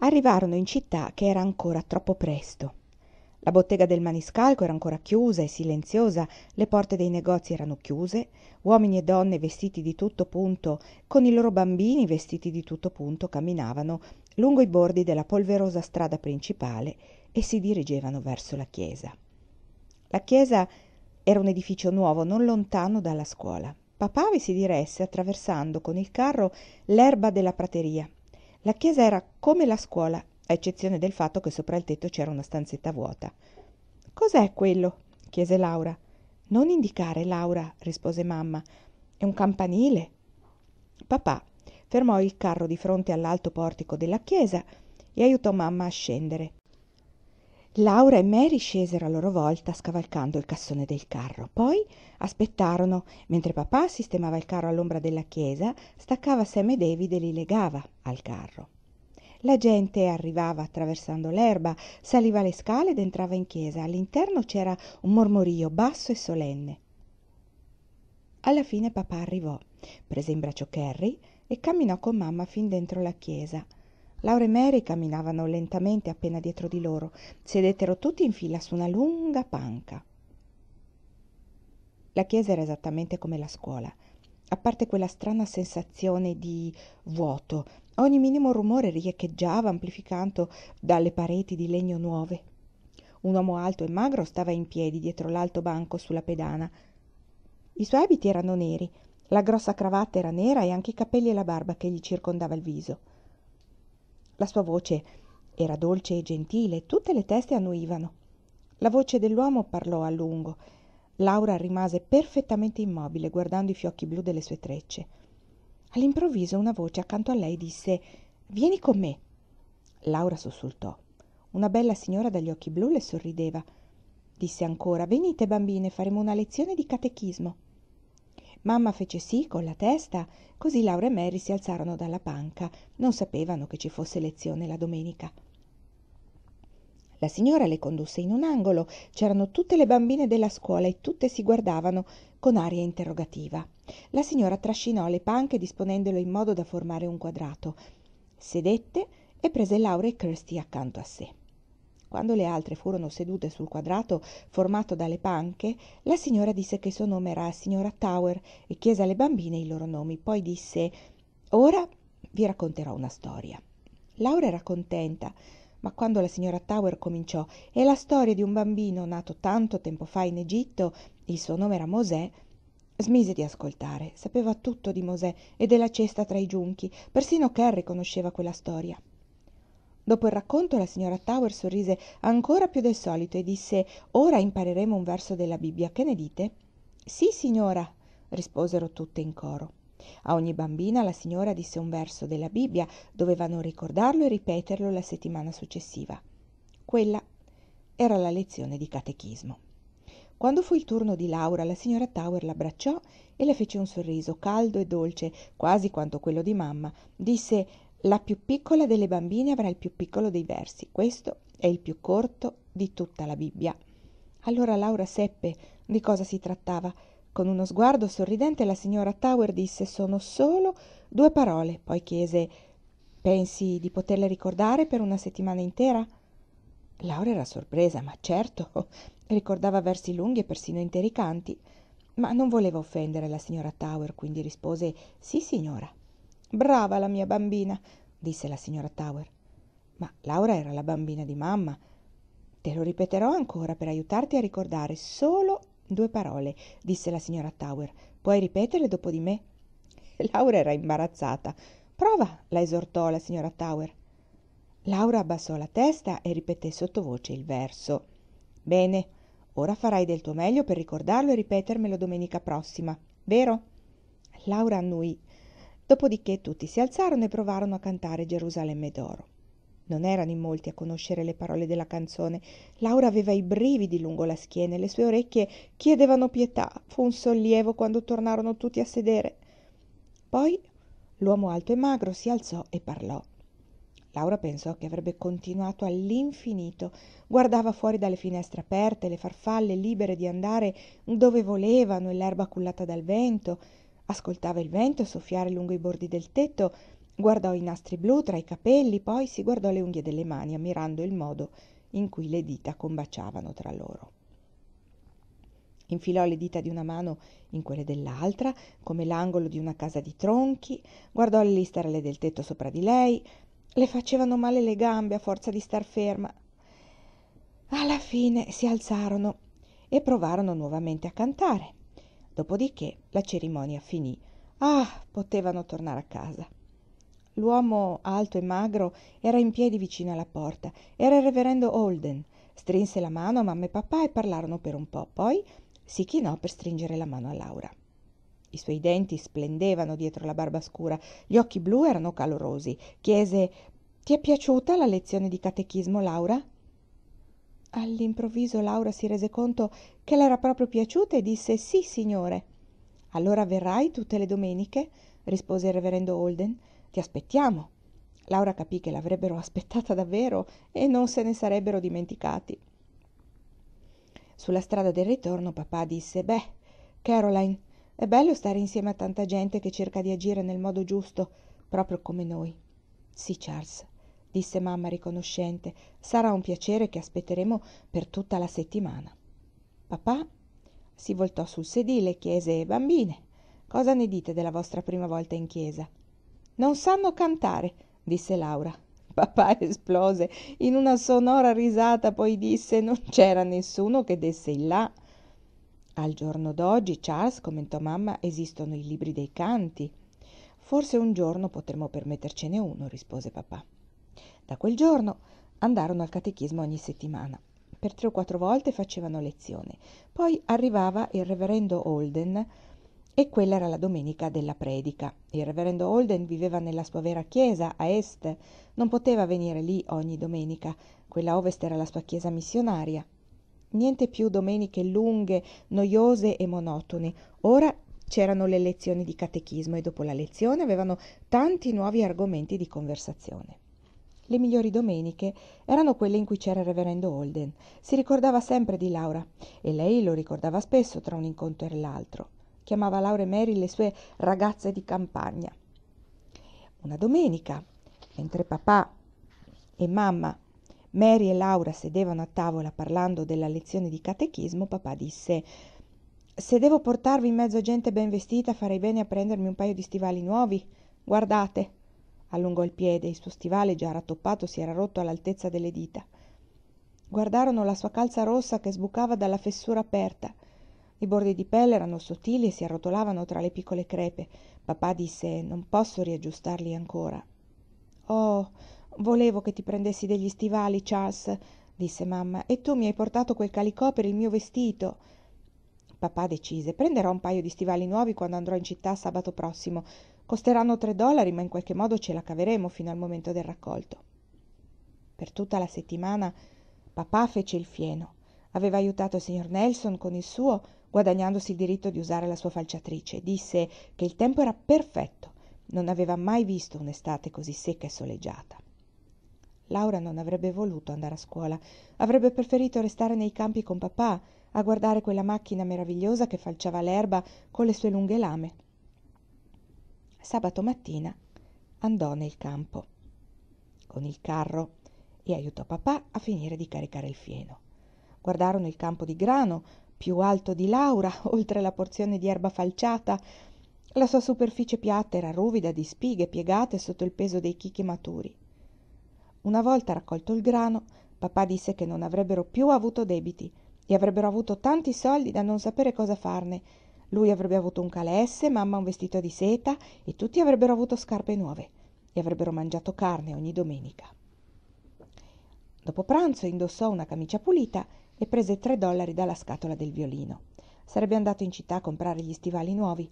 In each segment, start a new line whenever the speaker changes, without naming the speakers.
arrivarono in città che era ancora troppo presto la bottega del maniscalco era ancora chiusa e silenziosa le porte dei negozi erano chiuse uomini e donne vestiti di tutto punto con i loro bambini vestiti di tutto punto camminavano lungo i bordi della polverosa strada principale e si dirigevano verso la chiesa la chiesa era un edificio nuovo non lontano dalla scuola papà vi si diresse attraversando con il carro l'erba della prateria la chiesa era come la scuola, a eccezione del fatto che sopra il tetto c'era una stanzetta vuota. Cos'è quello? chiese Laura. Non indicare, Laura, rispose mamma. È un campanile. Papà fermò il carro di fronte all'alto portico della chiesa e aiutò mamma a scendere laura e mary scesero a loro volta scavalcando il cassone del carro poi aspettarono mentre papà sistemava il carro all'ombra della chiesa staccava sam e david e li legava al carro la gente arrivava attraversando l'erba saliva le scale ed entrava in chiesa all'interno c'era un mormorio basso e solenne alla fine papà arrivò prese in braccio carry e camminò con mamma fin dentro la chiesa laura e mary camminavano lentamente appena dietro di loro sedettero tutti in fila su una lunga panca la chiesa era esattamente come la scuola a parte quella strana sensazione di vuoto ogni minimo rumore riecheggiava amplificando dalle pareti di legno nuove un uomo alto e magro stava in piedi dietro l'alto banco sulla pedana i suoi abiti erano neri la grossa cravatta era nera e anche i capelli e la barba che gli circondava il viso la sua voce era dolce e gentile tutte le teste annuivano. La voce dell'uomo parlò a lungo. Laura rimase perfettamente immobile guardando i fiocchi blu delle sue trecce. All'improvviso una voce accanto a lei disse Vieni con me. Laura sussultò. Una bella signora dagli occhi blu le sorrideva. Disse ancora Venite bambine, faremo una lezione di catechismo mamma fece sì con la testa così laura e mary si alzarono dalla panca non sapevano che ci fosse lezione la domenica la signora le condusse in un angolo c'erano tutte le bambine della scuola e tutte si guardavano con aria interrogativa la signora trascinò le panche disponendolo in modo da formare un quadrato sedette e prese laura e kirsty accanto a sé quando le altre furono sedute sul quadrato formato dalle panche la signora disse che il suo nome era signora tower e chiese alle bambine i loro nomi poi disse ora vi racconterò una storia laura era contenta ma quando la signora tower cominciò è la storia di un bambino nato tanto tempo fa in egitto il suo nome era mosè Smise di ascoltare, sapeva tutto di Mosè e della cesta tra i giunchi, persino Carrie conosceva quella storia dopo il racconto la signora tower sorrise ancora più del solito e disse ora impareremo un verso della bibbia che ne dite sì signora risposero tutte in coro a ogni bambina la signora disse un verso della bibbia dovevano ricordarlo e ripeterlo la settimana successiva quella era la lezione di catechismo quando fu il turno di Laura, la signora Tower l'abbracciò e le fece un sorriso caldo e dolce, quasi quanto quello di mamma. Disse la più piccola delle bambine avrà il più piccolo dei versi questo è il più corto di tutta la bibbia allora laura seppe di cosa si trattava con uno sguardo sorridente la signora tauer disse sono solo due parole poi chiese pensi di poterle ricordare per una settimana intera laura era sorpresa ma certo ricordava versi lunghi e persino interi canti ma non voleva offendere la signora tauer quindi rispose sì signora brava la mia bambina disse la signora tower ma laura era la bambina di mamma te lo ripeterò ancora per aiutarti a ricordare solo due parole disse la signora tower puoi ripeterle dopo di me laura era imbarazzata prova la esortò la signora tower laura abbassò la testa e ripeté sottovoce il verso bene ora farai del tuo meglio per ricordarlo e ripetermelo domenica prossima vero laura annui dopodiché tutti si alzarono e provarono a cantare Gerusalemme d'oro. Non erano in molti a conoscere le parole della canzone. Laura aveva i brividi lungo la schiena e le sue orecchie chiedevano pietà. Fu un sollievo quando tornarono tutti a sedere. Poi l'uomo alto e magro si alzò e parlò. Laura pensò che avrebbe continuato all'infinito. Guardava fuori dalle finestre aperte, le farfalle libere di andare dove volevano e l'erba cullata dal vento ascoltava il vento soffiare lungo i bordi del tetto guardò i nastri blu tra i capelli poi si guardò le unghie delle mani ammirando il modo in cui le dita combaciavano tra loro infilò le dita di una mano in quelle dell'altra come l'angolo di una casa di tronchi guardò le listarelle del tetto sopra di lei le facevano male le gambe a forza di star ferma alla fine si alzarono e provarono nuovamente a cantare Dopodiché la cerimonia finì. Ah, potevano tornare a casa. L'uomo alto e magro era in piedi vicino alla porta. Era il reverendo Holden. Strinse la mano a mamma e papà e parlarono per un po'. Poi si chinò per stringere la mano a Laura. I suoi denti splendevano dietro la barba scura. Gli occhi blu erano calorosi. Chiese: Ti è piaciuta la lezione di catechismo, Laura? All'improvviso Laura si rese conto che le era proprio piaciuta e disse sì, signore. Allora verrai tutte le domeniche? rispose il reverendo Holden. Ti aspettiamo. Laura capì che l'avrebbero aspettata davvero e non se ne sarebbero dimenticati. Sulla strada del ritorno papà disse Beh, Caroline, è bello stare insieme a tanta gente che cerca di agire nel modo giusto, proprio come noi. Sì, Charles, disse mamma riconoscente, sarà un piacere che aspetteremo per tutta la settimana. Papà si voltò sul sedile e chiese Bambine, cosa ne dite della vostra prima volta in chiesa? Non sanno cantare, disse Laura. Papà esplose in una sonora risata, poi disse non c'era nessuno che desse il là. Al giorno d'oggi, Charles, commentò mamma, esistono i libri dei canti. Forse un giorno potremo permettercene uno, rispose papà. Da quel giorno andarono al catechismo ogni settimana. Per tre o quattro volte facevano lezione. Poi arrivava il reverendo Holden e quella era la domenica della predica. Il reverendo Holden viveva nella sua vera chiesa a est, non poteva venire lì ogni domenica, quella a ovest era la sua chiesa missionaria. Niente più domeniche lunghe, noiose e monotone. Ora c'erano le lezioni di catechismo e dopo la lezione avevano tanti nuovi argomenti di conversazione le migliori domeniche erano quelle in cui c'era il reverendo holden si ricordava sempre di laura e lei lo ricordava spesso tra un incontro e l'altro chiamava laura e mary le sue ragazze di campagna una domenica mentre papà e mamma Mary e Laura sedevano a tavola parlando della lezione di catechismo, papà disse Se devo portarvi in mezzo a gente ben vestita farei bene a prendermi un paio di stivali nuovi. Guardate, allungò il piede il suo stivale già rattoppato si era rotto all'altezza delle dita guardarono la sua calza rossa che sbucava dalla fessura aperta i bordi di pelle erano sottili e si arrotolavano tra le piccole crepe papà disse non posso riaggiustarli ancora oh volevo che ti prendessi degli stivali charles disse mamma e tu mi hai portato quel calicò per il mio vestito papà decise prenderò un paio di stivali nuovi quando andrò in città sabato prossimo Costeranno 3 dollari, ma in qualche modo ce la caveremo fino al momento del raccolto. Per tutta la settimana papà fece il fieno. Aveva aiutato il signor Nelson con il suo, guadagnandosi il diritto di usare la sua falciatrice. Disse che il tempo era perfetto. Non aveva mai visto un'estate così secca e soleggiata. Laura non avrebbe voluto andare a scuola, avrebbe preferito restare nei campi con papà a guardare quella macchina meravigliosa che falciava l'erba con le sue lunghe lame sabato mattina andò nel campo con il carro e aiutò papà a finire di caricare il fieno. Guardarono il campo di grano, più alto di Laura, oltre la porzione di erba falciata. La sua superficie piatta era ruvida di spighe piegate sotto il peso dei chicchi maturi. Una volta raccolto il grano, papà disse che non avrebbero più avuto debiti e avrebbero avuto tanti soldi da non sapere cosa farne lui avrebbe avuto un calesse, mamma un vestito di seta e tutti avrebbero avuto scarpe nuove e avrebbero mangiato carne ogni domenica. Dopo pranzo indossò una camicia pulita e prese tre dollari dalla scatola del violino. Sarebbe andato in città a comprare gli stivali nuovi.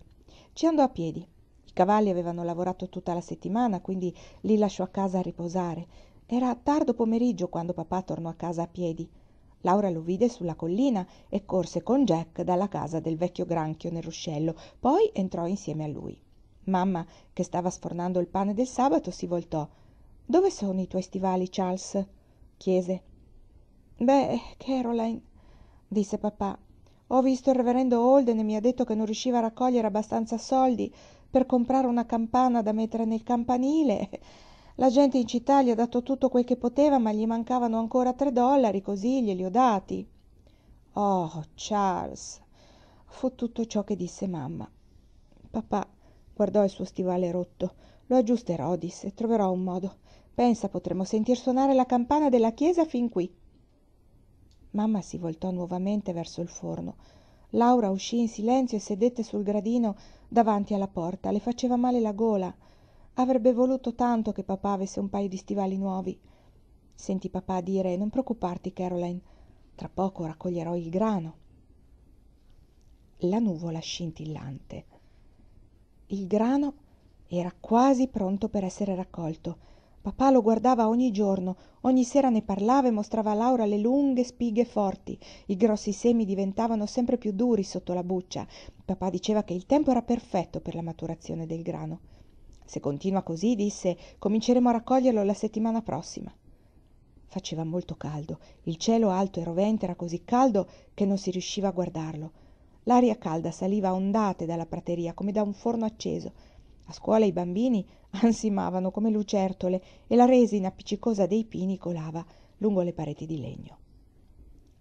Ci andò a piedi. I cavalli avevano lavorato tutta la settimana, quindi li lasciò a casa a riposare. Era tardo pomeriggio quando papà tornò a casa a piedi. Laura lo vide sulla collina e corse con Jack dalla casa del vecchio granchio nel ruscello, poi entrò insieme a lui. Mamma, che stava sfornando il pane del sabato, si voltò. Dove sono i tuoi stivali, Charles? chiese. Beh, Caroline, disse papà, ho visto il reverendo Holden e mi ha detto che non riusciva a raccogliere abbastanza soldi per comprare una campana da mettere nel campanile. La gente in città gli ha dato tutto quel che poteva, ma gli mancavano ancora tre dollari, così glieli ho dati. Oh, Charles, fu tutto ciò che disse mamma. Papà guardò il suo stivale rotto. Lo aggiusterò, disse, troverò un modo. Pensa, potremmo sentir suonare la campana della chiesa fin qui. Mamma si voltò nuovamente verso il forno. Laura uscì in silenzio e sedette sul gradino davanti alla porta. Le faceva male la gola avrebbe voluto tanto che papà avesse un paio di stivali nuovi Senti papà dire non preoccuparti caroline tra poco raccoglierò il grano la nuvola scintillante il grano era quasi pronto per essere raccolto papà lo guardava ogni giorno ogni sera ne parlava e mostrava a laura le lunghe spighe forti i grossi semi diventavano sempre più duri sotto la buccia papà diceva che il tempo era perfetto per la maturazione del grano se continua così, disse, cominceremo a raccoglierlo la settimana prossima. Faceva molto caldo, il cielo alto e rovente era così caldo che non si riusciva a guardarlo. L'aria calda saliva a ondate dalla prateria come da un forno acceso. A scuola i bambini ansimavano come lucertole e la resina appiccicosa dei pini colava lungo le pareti di legno.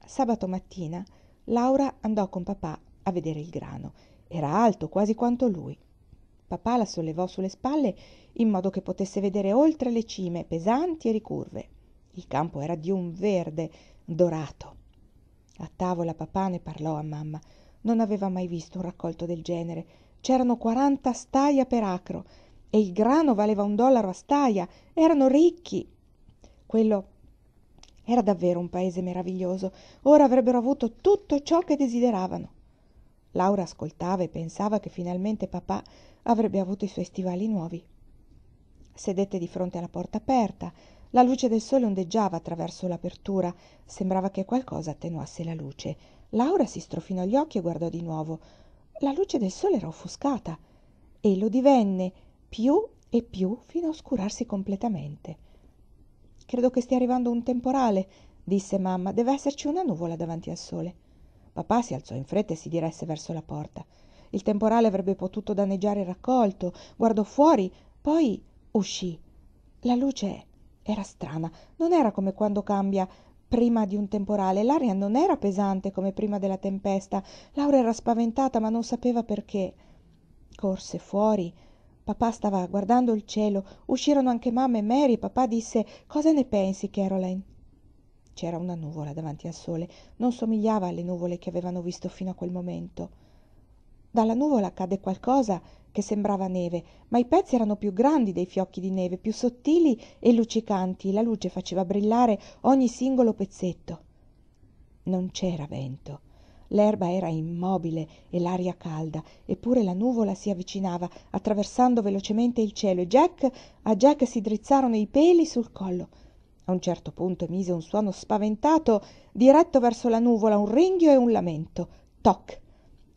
Sabato mattina Laura andò con papà a vedere il grano. Era alto quasi quanto lui papà la sollevò sulle spalle in modo che potesse vedere oltre le cime pesanti e ricurve il campo era di un verde dorato a tavola papà ne parlò a mamma non aveva mai visto un raccolto del genere c'erano 40 staia per acro e il grano valeva un dollaro a staia erano ricchi quello era davvero un paese meraviglioso ora avrebbero avuto tutto ciò che desideravano Laura ascoltava e pensava che finalmente papà avrebbe avuto i suoi stivali nuovi. Sedette di fronte alla porta aperta, la luce del sole ondeggiava attraverso l'apertura, sembrava che qualcosa attenuasse la luce. Laura si strofinò gli occhi e guardò di nuovo. La luce del sole era offuscata e lo divenne più e più fino a oscurarsi completamente. Credo che stia arrivando un temporale, disse mamma, deve esserci una nuvola davanti al sole papà si alzò in fretta e si diresse verso la porta il temporale avrebbe potuto danneggiare il raccolto guardò fuori poi uscì la luce era strana non era come quando cambia prima di un temporale l'aria non era pesante come prima della tempesta laura era spaventata ma non sapeva perché corse fuori Papà stava guardando il cielo, uscirono anche mamma e Mary. Papà disse: Cosa ne pensi, Caroline? C'era una nuvola davanti al sole, non somigliava alle nuvole che avevano visto fino a quel momento. Dalla nuvola cadde qualcosa che sembrava neve, ma i pezzi erano più grandi dei fiocchi di neve, più sottili e luccicanti, e la luce faceva brillare ogni singolo pezzetto. Non c'era vento. L'erba era immobile e l'aria calda, eppure la nuvola si avvicinava, attraversando velocemente il cielo, e Jack, a Jack si drizzarono i peli sul collo a un certo punto emise un suono spaventato diretto verso la nuvola, un ringhio e un lamento. Toc!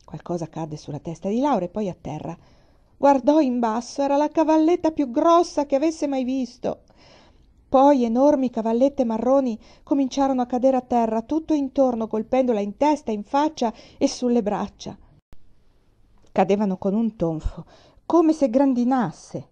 Qualcosa cadde sulla testa di Laura e poi a terra. Guardò in basso, era la cavalletta più grossa che avesse mai visto. Poi enormi cavallette marroni cominciarono a cadere a terra tutto intorno, colpendola in testa, in faccia e sulle braccia. Cadevano con un tonfo, come se grandinasse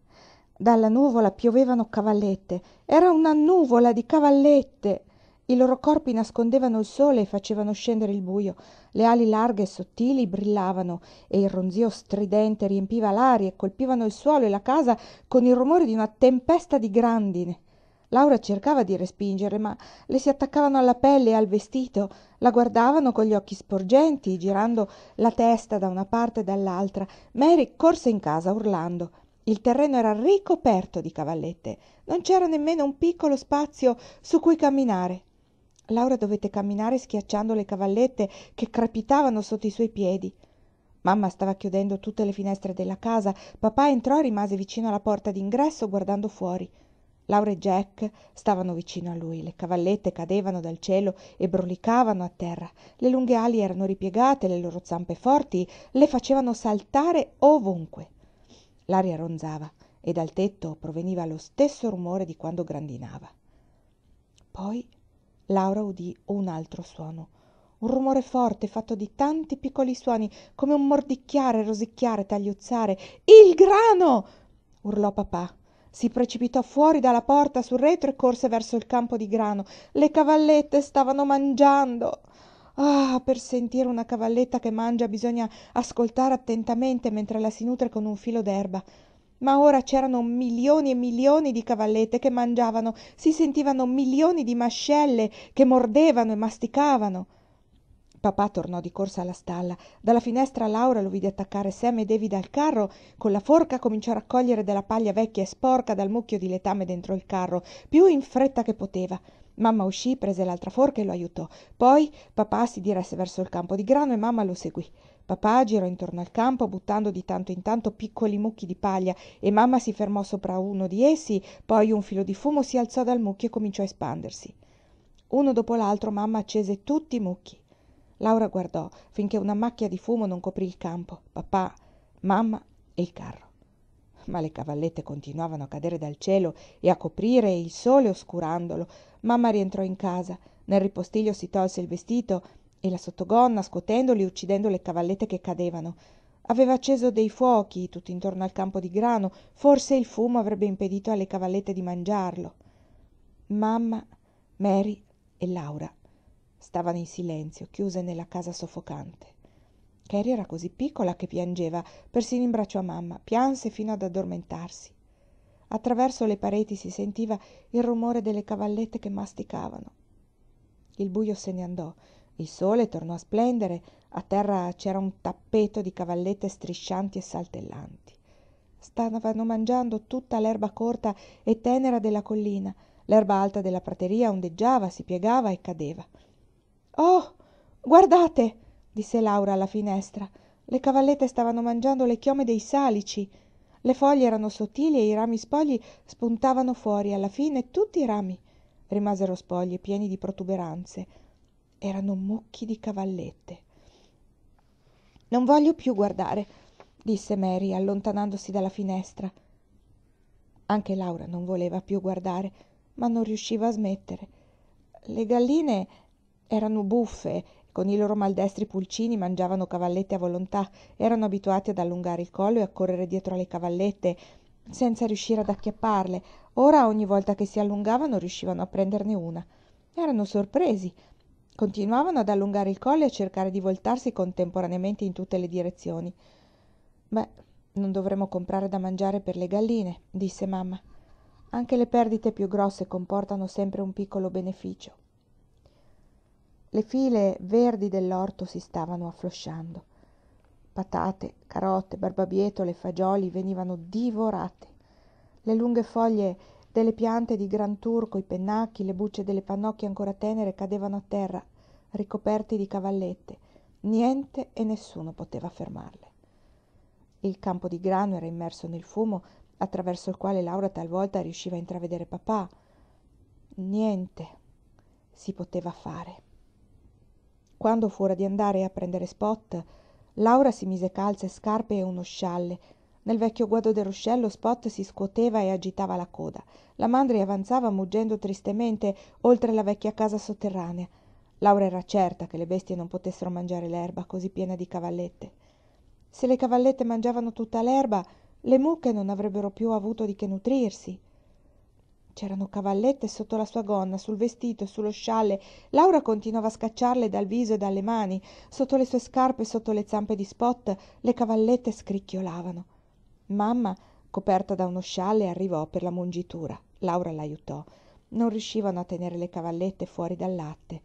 dalla nuvola piovevano cavallette era una nuvola di cavallette i loro corpi nascondevano il sole e facevano scendere il buio. le ali larghe e sottili brillavano e il ronzio stridente riempiva l'aria e colpivano il suolo e la casa con il rumore di una tempesta di grandine laura cercava di respingerle ma le si attaccavano alla pelle e al vestito la guardavano con gli occhi sporgenti girando la testa da una parte e dall'altra mary corse in casa urlando il terreno era ricoperto di cavallette non c'era nemmeno un piccolo spazio su cui camminare laura dovette camminare schiacciando le cavallette che crepitavano sotto i suoi piedi mamma stava chiudendo tutte le finestre della casa papà entrò e rimase vicino alla porta d'ingresso guardando fuori laura e jack stavano vicino a lui le cavallette cadevano dal cielo e brulicavano a terra le lunghe ali erano ripiegate le loro zampe forti le facevano saltare ovunque l'aria ronzava e dal tetto proveniva lo stesso rumore di quando grandinava poi laura udì un altro suono un rumore forte fatto di tanti piccoli suoni come un mordicchiare rosicchiare tagliuzzare il grano urlò papà si precipitò fuori dalla porta sul retro e corse verso il campo di grano le cavallette stavano mangiando ah per sentire una cavalletta che mangia bisogna ascoltare attentamente mentre la si nutre con un filo d'erba ma ora c'erano milioni e milioni di cavallette che mangiavano si sentivano milioni di mascelle che mordevano e masticavano papà tornò di corsa alla stalla dalla finestra laura lo vide attaccare sam e david al carro con la forca cominciò a raccogliere della paglia vecchia e sporca dal mucchio di letame dentro il carro più in fretta che poteva Mamma uscì, prese l'altra forca e lo aiutò. Poi papà si diresse verso il campo di grano e mamma lo seguì. Papà girò intorno al campo, buttando di tanto in tanto piccoli mucchi di paglia, e mamma si fermò sopra uno di essi, poi un filo di fumo si alzò dal mucchio e cominciò a espandersi. Uno dopo l'altro mamma accese tutti i mucchi. Laura guardò finché una macchia di fumo non coprì il campo, papà, mamma e il carro ma le cavallette continuavano a cadere dal cielo e a coprire il sole oscurandolo mamma rientrò in casa nel ripostiglio si tolse il vestito e la sottogonna scuotendoli e uccidendo le cavallette che cadevano aveva acceso dei fuochi tutt'intorno al campo di grano forse il fumo avrebbe impedito alle cavallette di mangiarlo mamma mary e laura stavano in silenzio chiuse nella casa soffocante Carrie era così piccola che piangeva, persino in braccio a mamma, pianse fino ad addormentarsi. Attraverso le pareti si sentiva il rumore delle cavallette che masticavano. Il buio se ne andò, il sole tornò a splendere, a terra c'era un tappeto di cavallette striscianti e saltellanti. Stavano mangiando tutta l'erba corta e tenera della collina, l'erba alta della prateria ondeggiava, si piegava e cadeva. Oh, guardate! disse laura alla finestra le cavallette stavano mangiando le chiome dei salici le foglie erano sottili e i rami spogli spuntavano fuori alla fine tutti i rami rimasero spogli e pieni di protuberanze erano mucchi di cavallette non voglio più guardare disse mary allontanandosi dalla finestra anche laura non voleva più guardare ma non riusciva a smettere le galline erano buffe con i loro maldestri pulcini mangiavano cavallette a volontà erano abituati ad allungare il collo e a correre dietro alle cavallette senza riuscire ad acchiapparle ora ogni volta che si allungavano riuscivano a prenderne una erano sorpresi continuavano ad allungare il collo e a cercare di voltarsi contemporaneamente in tutte le direzioni beh non dovremmo comprare da mangiare per le galline disse mamma anche le perdite più grosse comportano sempre un piccolo beneficio le file verdi dell'orto si stavano afflosciando patate carote barbabietole fagioli venivano divorate le lunghe foglie delle piante di gran turco i pennacchi le bucce delle pannocchie ancora tenere cadevano a terra ricoperti di cavallette niente e nessuno poteva fermarle il campo di grano era immerso nel fumo attraverso il quale Laura talvolta riusciva a intravedere papà niente si poteva fare quando fu ora di andare a prendere spot laura si mise calze scarpe e uno scialle nel vecchio guado del ruscello spot si scuoteva e agitava la coda la mandria avanzava muggendo tristemente oltre la vecchia casa sotterranea laura era certa che le bestie non potessero mangiare l'erba così piena di cavallette se le cavallette mangiavano tutta l'erba le mucche non avrebbero più avuto di che nutrirsi c'erano cavallette sotto la sua gonna sul vestito sullo scialle laura continuava a scacciarle dal viso e dalle mani sotto le sue scarpe e sotto le zampe di spot le cavallette scricchiolavano mamma coperta da uno scialle arrivò per la mungitura laura l'aiutò non riuscivano a tenere le cavallette fuori dal latte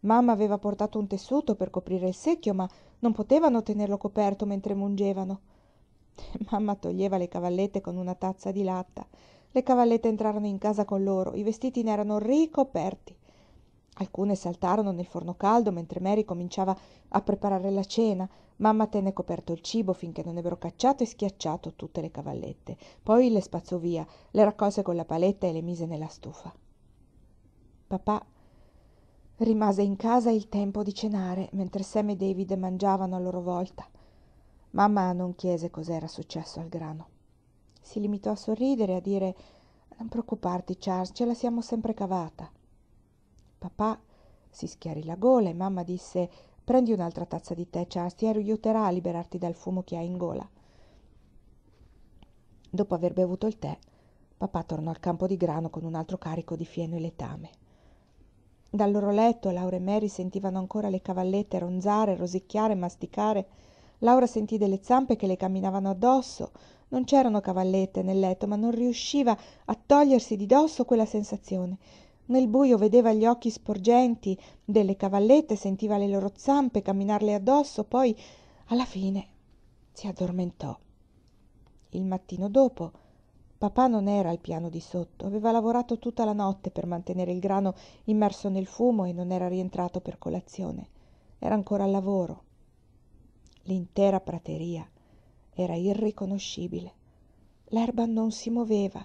mamma aveva portato un tessuto per coprire il secchio ma non potevano tenerlo coperto mentre mungevano mamma toglieva le cavallette con una tazza di latta le cavallette entrarono in casa con loro i vestiti ne erano ricoperti alcune saltarono nel forno caldo mentre mary cominciava a preparare la cena mamma tenne coperto il cibo finché non ebbero cacciato e schiacciato tutte le cavallette poi le spazzò via le raccolse con la paletta e le mise nella stufa papà rimase in casa il tempo di cenare mentre sam e david mangiavano a loro volta mamma non chiese cos'era successo al grano si limitò a sorridere e a dire Non preoccuparti, Charles, ce la siamo sempre cavata. Papà si schiarì la gola e mamma disse Prendi un'altra tazza di tè, Charles, ti aiuterà a liberarti dal fumo che hai in gola. Dopo aver bevuto il tè, papà tornò al campo di grano con un altro carico di fieno e letame. Dal loro letto Laura e Mary sentivano ancora le cavallette ronzare, rosicchiare, masticare. Laura sentì delle zampe che le camminavano addosso, non c'erano cavallette nel letto ma non riusciva a togliersi di dosso quella sensazione nel buio vedeva gli occhi sporgenti delle cavallette sentiva le loro zampe camminarle addosso poi alla fine si addormentò il mattino dopo Papà non era al piano di sotto, aveva lavorato tutta la notte per mantenere il grano immerso nel fumo e non era rientrato per colazione. Era ancora al lavoro. L'intera prateria era irriconoscibile l'erba non si moveva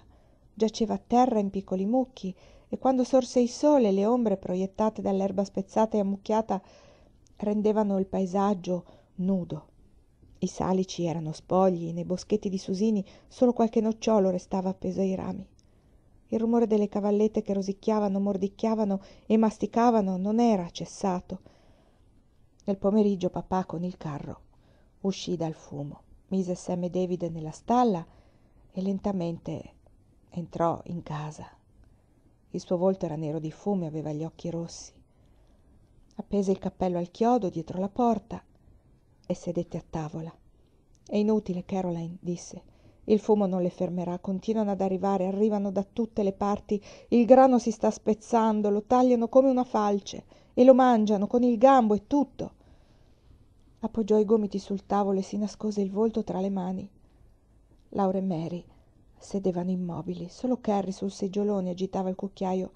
giaceva a terra in piccoli mucchi e quando sorse il sole le ombre proiettate dall'erba spezzata e ammucchiata rendevano il paesaggio nudo i salici erano spogli nei boschetti di susini solo qualche nocciolo restava appeso ai rami il rumore delle cavallette che rosicchiavano mordicchiavano e masticavano non era cessato nel pomeriggio papà con il carro uscì dal fumo mise Sam e David nella stalla e lentamente entrò in casa. Il suo volto era nero di fumo e aveva gli occhi rossi. Appese il cappello al chiodo dietro la porta e sedette a tavola. È inutile, Caroline, disse. Il fumo non le fermerà, continuano ad arrivare, arrivano da tutte le parti. Il grano si sta spezzando, lo tagliano come una falce e lo mangiano con il gambo e tutto appoggiò i gomiti sul tavolo e si nascose il volto tra le mani laura e mary sedevano immobili solo Carrie sul seggiolone agitava il cucchiaio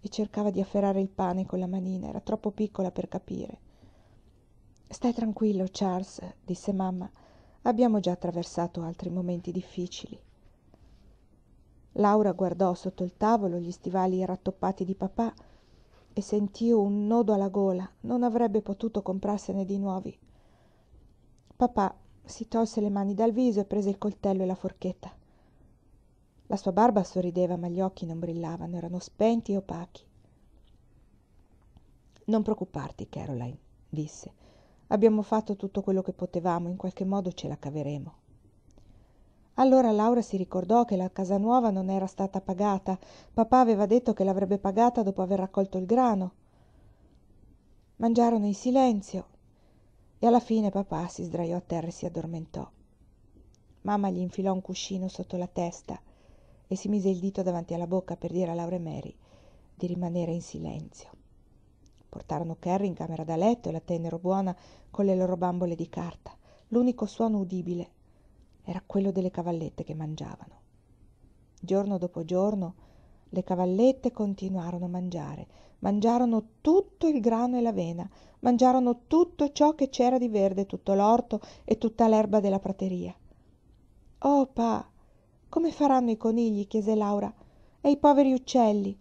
e cercava di afferrare il pane con la manina era troppo piccola per capire stai tranquillo charles disse mamma abbiamo già attraversato altri momenti difficili laura guardò sotto il tavolo gli stivali rattoppati di papà e sentì un nodo alla gola non avrebbe potuto comprarsene di nuovi Papà si tolse le mani dal viso e prese il coltello e la forchetta. La sua barba sorrideva, ma gli occhi non brillavano, erano spenti e opachi. Non preoccuparti, Caroline, disse. Abbiamo fatto tutto quello che potevamo, in qualche modo ce la caveremo. Allora Laura si ricordò che la casa nuova non era stata pagata. Papà aveva detto che l'avrebbe pagata dopo aver raccolto il grano. Mangiarono in silenzio e alla fine papà si sdraiò a terra e si addormentò. Mamma gli infilò un cuscino sotto la testa e si mise il dito davanti alla bocca per dire a Laura e Mary di rimanere in silenzio. Portarono Carrie in camera da letto e la tennero buona con le loro bambole di carta. L'unico suono udibile era quello delle cavallette che mangiavano. Giorno dopo giorno le cavallette continuarono a mangiare, mangiarono tutto il grano e l'avena, mangiarono tutto ciò che c'era di verde, tutto l'orto e tutta l'erba della prateria. Oh, pa, come faranno i conigli? chiese Laura. E i poveri uccelli?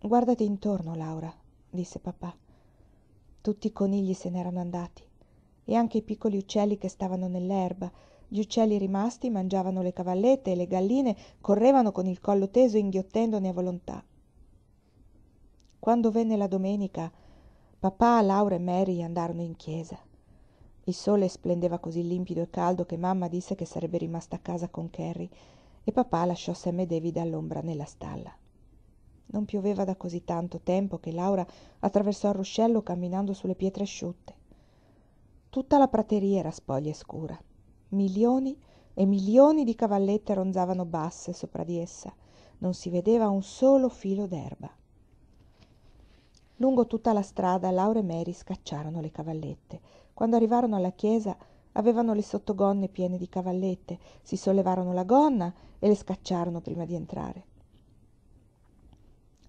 Guardati intorno, Laura, disse papà. Tutti i conigli se n'erano andati e anche i piccoli uccelli che stavano nell'erba gli uccelli rimasti mangiavano le cavallette e le galline correvano con il collo teso inghiottendone a volontà quando venne la domenica papà laura e mary andarono in chiesa il sole splendeva così limpido e caldo che mamma disse che sarebbe rimasta a casa con Carrie e papà lasciò Sam e David all'ombra nella stalla. Non pioveva da così tanto tempo che Laura attraversò il ruscello camminando sulle pietre asciutte. Tutta la prateria era spoglia e scura milioni e milioni di cavallette ronzavano basse sopra di essa, non si vedeva un solo filo d'erba. Lungo tutta la strada Laura e Mary scacciarono le cavallette. Quando arrivarono alla chiesa avevano le sottogonne piene di cavallette, si sollevarono la gonna e le scacciarono prima di entrare.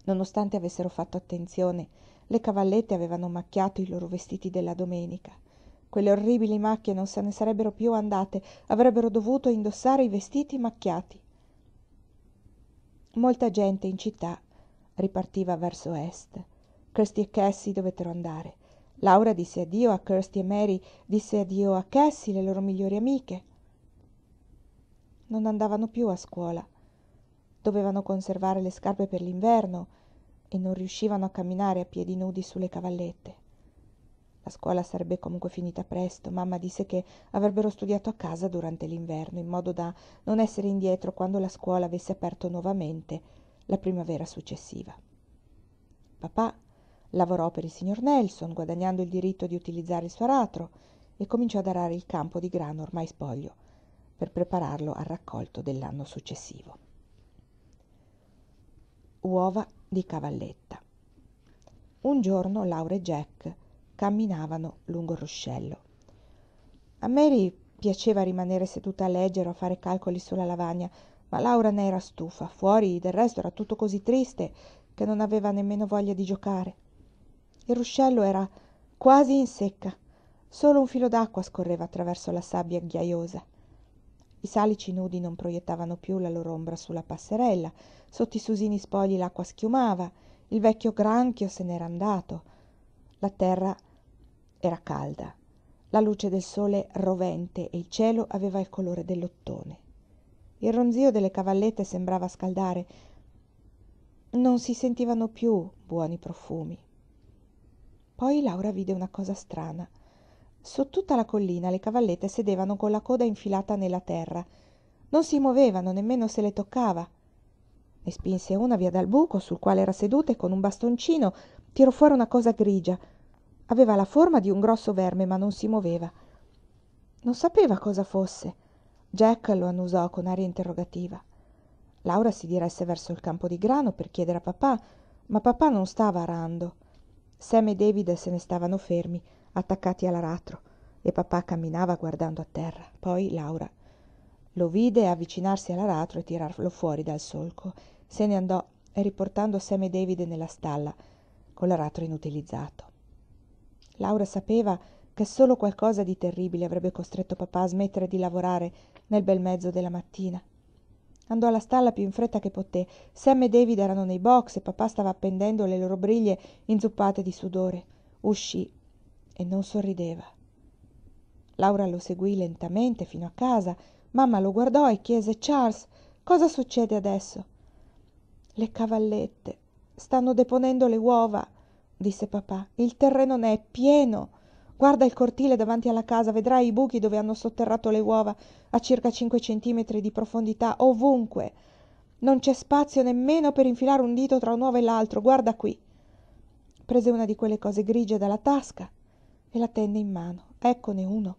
Nonostante avessero fatto attenzione, le cavallette avevano macchiato i loro vestiti della domenica. Quelle orribili macchie non se ne sarebbero più andate, avrebbero dovuto indossare i vestiti macchiati. Molta gente in città ripartiva verso est. Kirsty e Cassie dovettero andare. Laura disse addio a Kirsty e Mary, disse addio a Cassie, le loro migliori amiche. Non andavano più a scuola. Dovevano conservare le scarpe per l'inverno e non riuscivano a camminare a piedi nudi sulle cavallette. La scuola sarebbe comunque finita presto, mamma disse che avrebbero studiato a casa durante l'inverno, in modo da non essere indietro quando la scuola avesse aperto nuovamente la primavera successiva. Papà lavorò per il signor Nelson, guadagnando il diritto di utilizzare il suo aratro, e cominciò ad arare il campo di grano ormai spoglio, per prepararlo al raccolto dell'anno successivo. Uova di cavalletta. Un giorno Laura e Jack camminavano lungo il ruscello. A Mary piaceva rimanere seduta a leggere o a fare calcoli sulla lavagna, ma Laura ne era stufa. Fuori del resto era tutto così triste che non aveva nemmeno voglia di giocare. Il ruscello era quasi in secca, solo un filo d'acqua scorreva attraverso la sabbia ghiaiosa. I salici nudi non proiettavano più la loro ombra sulla passerella, sotto i susini spogli l'acqua schiumava, il vecchio granchio se n'era andato. La terra era calda, la luce del sole rovente e il cielo aveva il colore dell'ottone. Il ronzio delle cavallette sembrava scaldare. Non si sentivano più buoni profumi. Poi Laura vide una cosa strana. Su tutta la collina le cavallette sedevano con la coda infilata nella terra. Non si muovevano, nemmeno se le toccava. Ne spinse una via dal buco sul quale era seduta e con un bastoncino tirò fuori una cosa grigia aveva la forma di un grosso verme ma non si muoveva. non sapeva cosa fosse jack lo annusò con aria interrogativa laura si diresse verso il campo di grano per chiedere a papà ma papà non stava arando sam e david se ne stavano fermi attaccati all'aratro e papà camminava guardando a terra poi laura lo vide avvicinarsi all'aratro e tirarlo fuori dal solco se ne andò riportando Sam e David nella stalla con l'aratro inutilizzato laura sapeva che solo qualcosa di terribile avrebbe costretto papà a smettere di lavorare nel bel mezzo della mattina andò alla stalla più in fretta che poté sam e david erano nei box e papà stava appendendo le loro briglie inzuppate di sudore uscì e non sorrideva laura lo seguì lentamente fino a casa mamma lo guardò e chiese charles cosa succede adesso le cavallette stanno deponendo le uova disse papà, il terreno ne è pieno. Guarda il cortile davanti alla casa, vedrai i buchi dove hanno sotterrato le uova a circa cinque centimetri di profondità, ovunque. Non c'è spazio nemmeno per infilare un dito tra un uovo e l'altro, guarda qui. Prese una di quelle cose grigie dalla tasca e la tenne in mano. Eccone uno.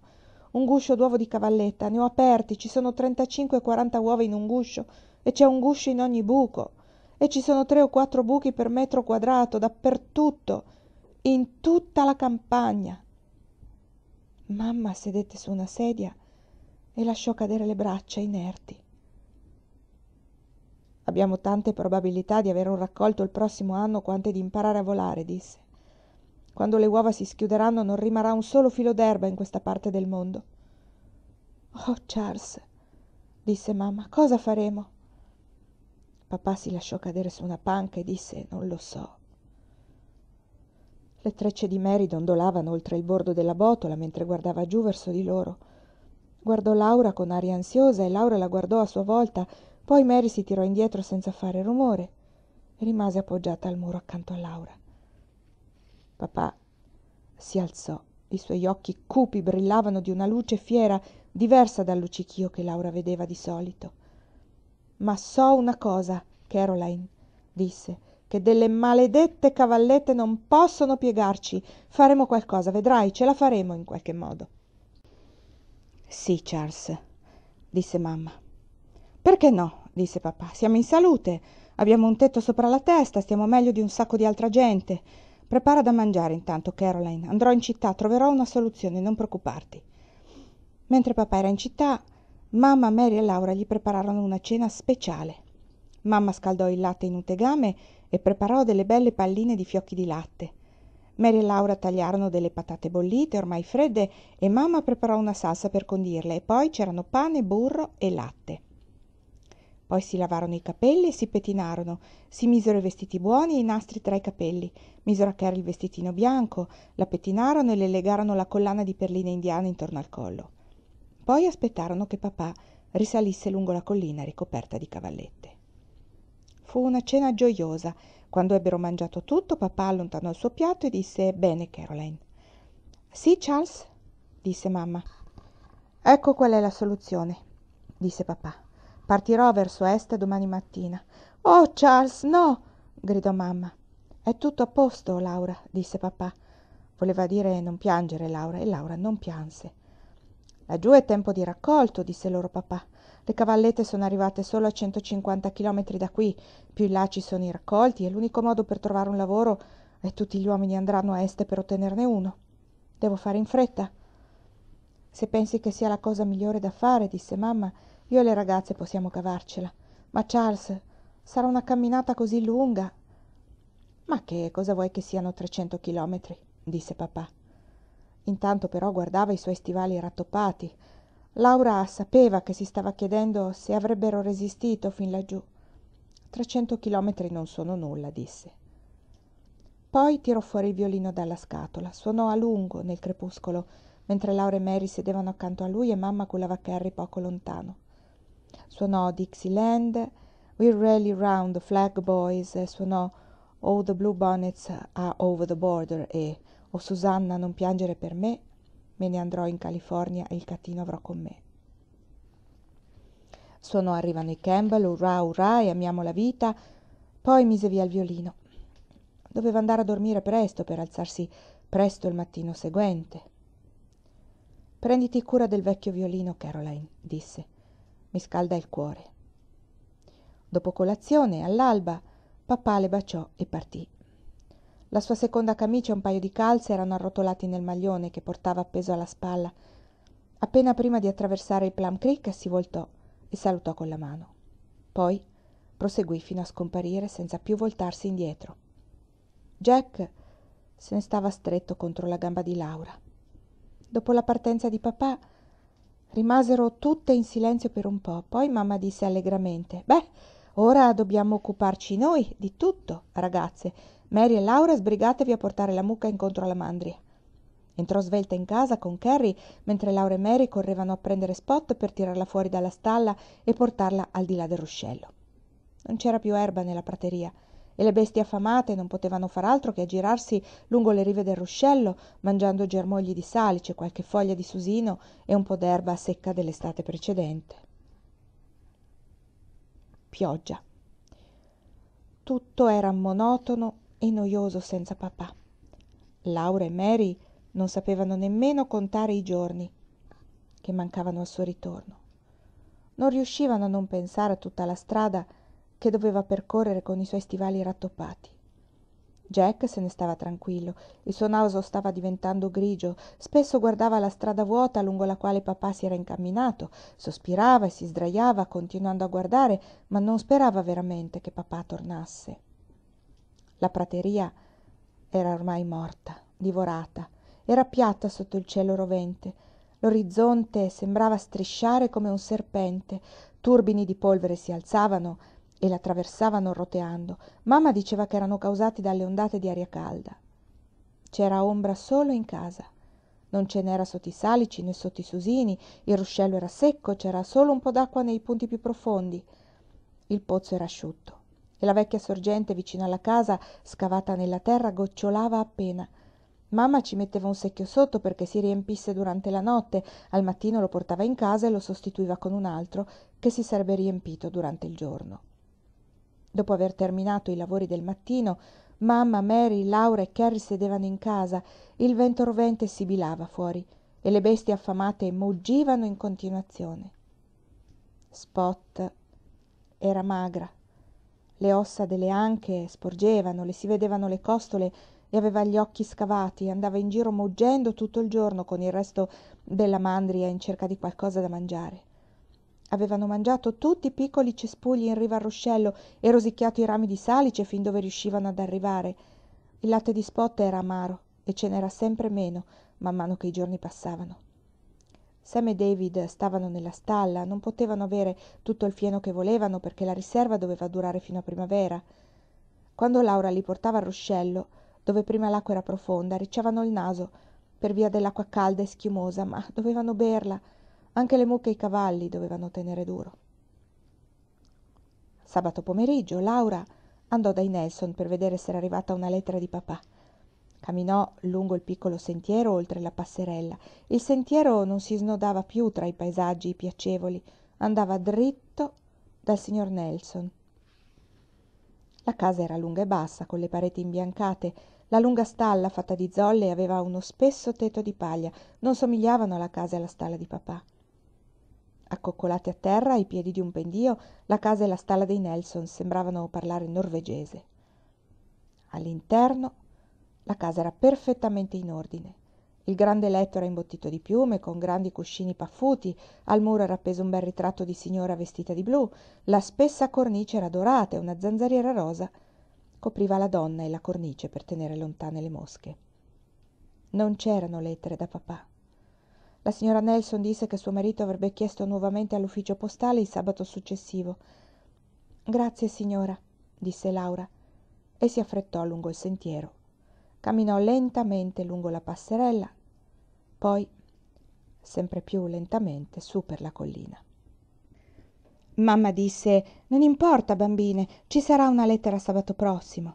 Un guscio d'uovo di cavalletta, ne ho aperti, ci sono 35-40 uova in un guscio e c'è un guscio in ogni buco e ci sono tre o quattro buchi per metro quadrato dappertutto, in tutta la campagna. Mamma sedette su una sedia e lasciò cadere le braccia inerti. Abbiamo tante probabilità di avere un raccolto il prossimo anno quante di imparare a volare, disse. Quando le uova si schiuderanno non rimarrà un solo filo d'erba in questa parte del mondo. Oh, Charles, disse mamma, cosa faremo? Papà si lasciò cadere su una panca e disse non lo so. Le trecce di Mary dondolavano oltre il bordo della botola mentre guardava giù verso di loro. Guardò Laura con aria ansiosa e Laura la guardò a sua volta, poi Mary si tirò indietro senza fare rumore e rimase appoggiata al muro accanto a Laura. Papà si alzò, i suoi occhi cupi brillavano di una luce fiera diversa dal luccichio che Laura vedeva di solito ma so una cosa caroline disse che delle maledette cavallette non possono piegarci faremo qualcosa vedrai ce la faremo in qualche modo sì charles disse mamma perché no disse papà siamo in salute abbiamo un tetto sopra la testa stiamo meglio di un sacco di altra gente prepara da mangiare intanto caroline andrò in città troverò una soluzione non preoccuparti mentre papà era in città Mamma, Mary e Laura gli prepararono una cena speciale. Mamma scaldò il latte in un tegame e preparò delle belle palline di fiocchi di latte. Mary e Laura tagliarono delle patate bollite, ormai fredde, e mamma preparò una salsa per condirle, e poi c'erano pane, burro e latte. Poi si lavarono i capelli e si pettinarono, si misero i vestiti buoni e i nastri tra i capelli, misero a Carrie il vestitino bianco, la pettinarono e le legarono la collana di perline indiane intorno al collo poi aspettarono che papà risalisse lungo la collina ricoperta di cavallette. Fu una cena gioiosa. Quando ebbero mangiato tutto, papà allontanò il suo piatto e disse Bene, Caroline. Sì, Charles, disse mamma. Ecco qual è la soluzione, disse papà. Partirò verso est domani mattina. Oh, Charles, no! gridò mamma. È tutto a posto, Laura, disse papà. Voleva dire non piangere, Laura, e Laura non pianse laggiù è tempo di raccolto disse loro papà le cavallette sono arrivate solo a 150 chilometri da qui più in là ci sono i raccolti e l'unico modo per trovare un lavoro e tutti gli uomini andranno a est per ottenerne uno devo fare in fretta se pensi che sia la cosa migliore da fare disse mamma io e le ragazze possiamo cavarcela ma charles sarà una camminata così lunga ma che cosa vuoi che siano 300 chilometri disse papà intanto però guardava i suoi stivali rattoppati laura sapeva che si stava chiedendo se avrebbero resistito fin laggiù. trecento chilometri non sono nulla disse poi tirò fuori il violino dalla scatola suonò a lungo nel crepuscolo mentre laura e mary sedevano accanto a lui e mamma cullava carri poco lontano suonò dixieland We're rally round the flag boys suonò all the blue bonnets are over the border e o Susanna non piangere per me, me ne andrò in California e il catino avrò con me. Suonò Arrivano i Campbell, urrà, urrà e amiamo la vita, poi mise via il violino. Doveva andare a dormire presto per alzarsi presto il mattino seguente. Prenditi cura del vecchio violino, Caroline, disse. Mi scalda il cuore. Dopo colazione, all'alba, papà le baciò e partì la sua seconda camicia e un paio di calze erano arrotolati nel maglione che portava appeso alla spalla appena prima di attraversare il plum creek si voltò e salutò con la mano poi proseguì fino a scomparire senza più voltarsi indietro jack se ne stava stretto contro la gamba di laura dopo la partenza di papà rimasero tutte in silenzio per un po poi mamma disse allegramente beh ora dobbiamo occuparci noi di tutto ragazze mary e laura sbrigatevi a portare la mucca incontro alla mandria entrò svelta in casa con Carrie mentre laura e mary correvano a prendere spot per tirarla fuori dalla stalla e portarla al di là del ruscello non c'era più erba nella prateria e le bestie affamate non potevano far altro che aggirarsi lungo le rive del ruscello mangiando germogli di salice qualche foglia di susino e un po d'erba secca dell'estate precedente pioggia. Tutto era monotono e noioso senza papà. Laura e Mary non sapevano nemmeno contare i giorni che mancavano al suo ritorno. Non riuscivano a non pensare a tutta la strada che doveva percorrere con i suoi stivali rattoppati. Jack se ne stava tranquillo, il suo naso stava diventando grigio, spesso guardava la strada vuota lungo la quale papà si era incamminato, sospirava e si sdraiava continuando a guardare, ma non sperava veramente che papà tornasse. La prateria era ormai morta, divorata, era piatta sotto il cielo rovente, l'orizzonte sembrava strisciare come un serpente, turbini di polvere si alzavano, e la attraversavano roteando. Mamma diceva che erano causati dalle ondate di aria calda. C'era ombra solo in casa. Non ce n'era sotto i salici né sotto i susini, il ruscello era secco, c'era solo un po' d'acqua nei punti più profondi. Il pozzo era asciutto e la vecchia sorgente vicino alla casa, scavata nella terra, gocciolava appena. Mamma ci metteva un secchio sotto perché si riempisse durante la notte, al mattino lo portava in casa e lo sostituiva con un altro che si sarebbe riempito durante il giorno dopo aver terminato i lavori del mattino mamma mary laura e Carrie sedevano in casa il vento rovente sibilava fuori e le bestie affamate muggivano in continuazione spot era magra le ossa delle anche sporgevano le si vedevano le costole e aveva gli occhi scavati andava in giro muggendo tutto il giorno con il resto della mandria in cerca di qualcosa da mangiare avevano mangiato tutti i piccoli cespugli in riva al ruscello e rosicchiato i rami di salice fin dove riuscivano ad arrivare il latte di spot era amaro e ce n'era sempre meno man mano che i giorni passavano sam e david stavano nella stalla non potevano avere tutto il fieno che volevano perché la riserva doveva durare fino a primavera quando laura li portava al ruscello dove prima l'acqua era profonda ricciavano il naso per via dell'acqua calda e schiumosa ma dovevano berla anche le mucche e i cavalli dovevano tenere duro sabato pomeriggio laura andò dai nelson per vedere se era arrivata una lettera di papà camminò lungo il piccolo sentiero oltre la passerella il sentiero non si snodava più tra i paesaggi piacevoli andava dritto dal signor nelson la casa era lunga e bassa con le pareti imbiancate la lunga stalla fatta di zolle aveva uno spesso tetto di paglia non somigliavano alla casa e alla stalla di papà accoccolati a terra ai piedi di un pendio la casa e la stalla dei Nelson sembravano parlare norvegese. All'interno la casa era perfettamente in ordine. Il grande letto era imbottito di piume, con grandi cuscini paffuti, al muro era appeso un bel ritratto di signora vestita di blu, la spessa cornice era dorata e una zanzariera rosa copriva la donna e la cornice per tenere lontane le mosche. Non c'erano lettere da papà la signora Nelson disse che suo marito avrebbe chiesto nuovamente all'ufficio postale il sabato successivo. Grazie, signora, disse Laura, e si affrettò lungo il sentiero. Camminò lentamente lungo la passerella, poi, sempre più lentamente, su per la collina. Mamma disse Non importa, bambine, ci sarà una lettera sabato prossimo.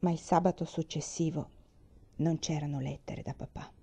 Ma il sabato successivo non c'erano lettere da papà.